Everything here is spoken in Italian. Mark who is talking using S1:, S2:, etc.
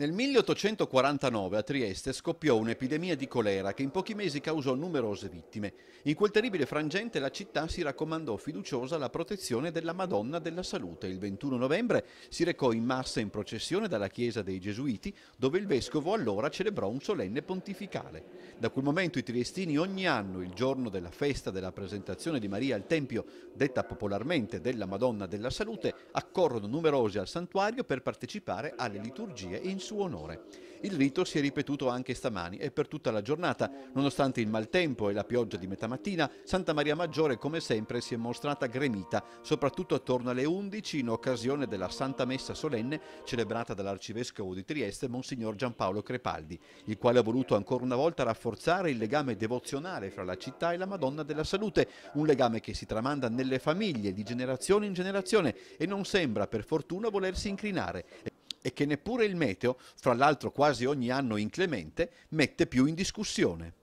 S1: Nel 1849 a Trieste scoppiò un'epidemia di colera che in pochi mesi causò numerose vittime. In quel terribile frangente la città si raccomandò fiduciosa alla protezione della Madonna della Salute. Il 21 novembre si recò in massa in processione dalla chiesa dei Gesuiti, dove il vescovo allora celebrò un solenne pontificale. Da quel momento i triestini ogni anno, il giorno della festa della presentazione di Maria al Tempio, detta popolarmente della Madonna della Salute, accorrono numerosi al santuario per partecipare alle liturgie e in suo onore. Il rito si è ripetuto anche stamani e per tutta la giornata. Nonostante il maltempo e la pioggia di metà mattina, Santa Maria Maggiore come sempre si è mostrata gremita, soprattutto attorno alle 11 in occasione della Santa Messa Solenne celebrata dall'Arcivescovo di Trieste, Monsignor Giampaolo Crepaldi, il quale ha voluto ancora una volta rafforzare il legame devozionale fra la città e la Madonna della Salute, un legame che si tramanda nelle famiglie di generazione in generazione e non sembra per fortuna volersi incrinare e che neppure il meteo, fra l'altro quasi ogni anno inclemente, mette più in discussione.